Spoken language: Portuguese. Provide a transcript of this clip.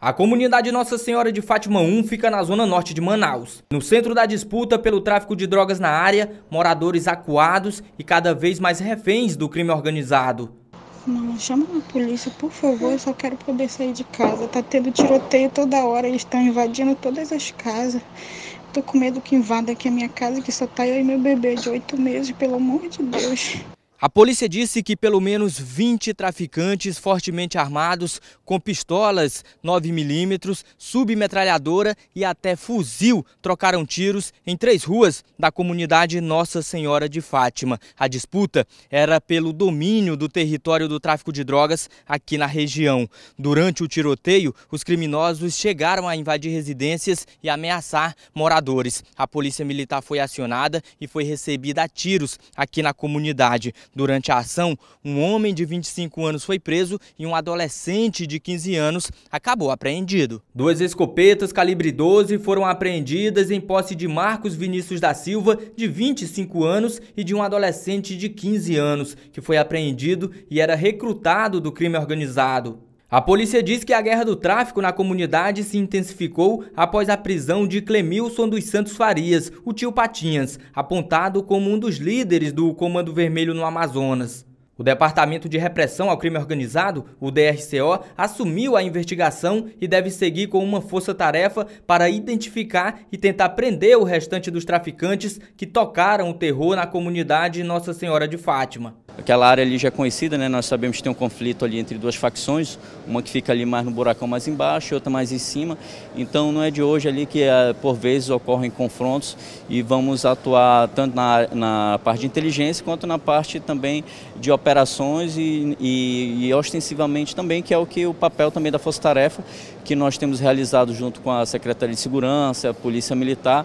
A comunidade Nossa Senhora de Fátima 1 fica na zona norte de Manaus. No centro da disputa pelo tráfico de drogas na área, moradores acuados e cada vez mais reféns do crime organizado. Não, chama a polícia, por favor, eu só quero poder sair de casa. Tá tendo tiroteio toda hora, eles estão invadindo todas as casas. Tô com medo que invada aqui a minha casa, que só tá eu e meu bebê de oito meses, pelo amor de Deus. A polícia disse que pelo menos 20 traficantes fortemente armados, com pistolas 9mm, submetralhadora e até fuzil, trocaram tiros em três ruas da comunidade Nossa Senhora de Fátima. A disputa era pelo domínio do território do tráfico de drogas aqui na região. Durante o tiroteio, os criminosos chegaram a invadir residências e ameaçar moradores. A polícia militar foi acionada e foi recebida a tiros aqui na comunidade. Durante a ação, um homem de 25 anos foi preso e um adolescente de 15 anos acabou apreendido. Duas escopetas calibre 12 foram apreendidas em posse de Marcos Vinícius da Silva, de 25 anos, e de um adolescente de 15 anos, que foi apreendido e era recrutado do crime organizado. A polícia diz que a guerra do tráfico na comunidade se intensificou após a prisão de Clemilson dos Santos Farias, o tio Patinhas, apontado como um dos líderes do Comando Vermelho no Amazonas. O Departamento de Repressão ao Crime Organizado, o DRCO, assumiu a investigação e deve seguir com uma força-tarefa para identificar e tentar prender o restante dos traficantes que tocaram o terror na comunidade Nossa Senhora de Fátima. Aquela área ali já é conhecida, né? nós sabemos que tem um conflito ali entre duas facções, uma que fica ali mais no buracão mais embaixo e outra mais em cima. Então não é de hoje ali que eh, por vezes ocorrem confrontos e vamos atuar tanto na, na parte de inteligência quanto na parte também de operação operações e, e, e, ostensivamente também, que é o que o papel também da Força Tarefa, que nós temos realizado junto com a Secretaria de Segurança, a Polícia Militar,